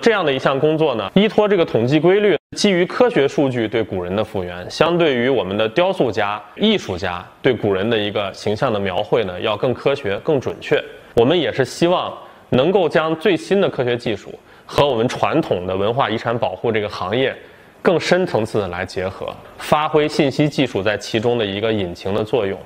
这样的一项工作呢，依托这个统计规律，基于科学数据对古人的复原，相对于我们的雕塑家、艺术家对古人的一个形象的描绘呢，要更科学、更准确。我们也是希望能够将最新的科学技术和我们传统的文化遗产保护这个行业更深层次的来结合，发挥信息技术在其中的一个引擎的作用。